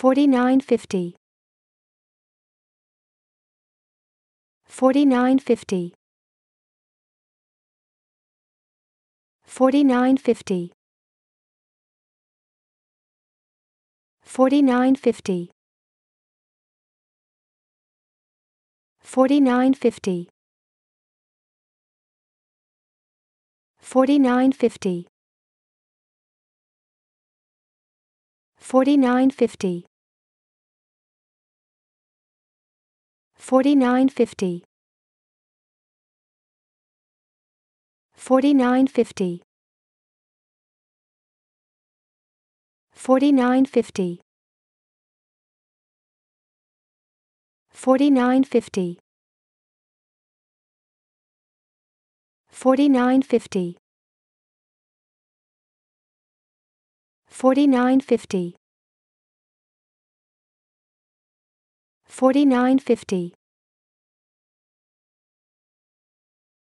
4950 4950 4950 4950 4950 4950 4950 4950 4950 4950 4950 4950 4950 4950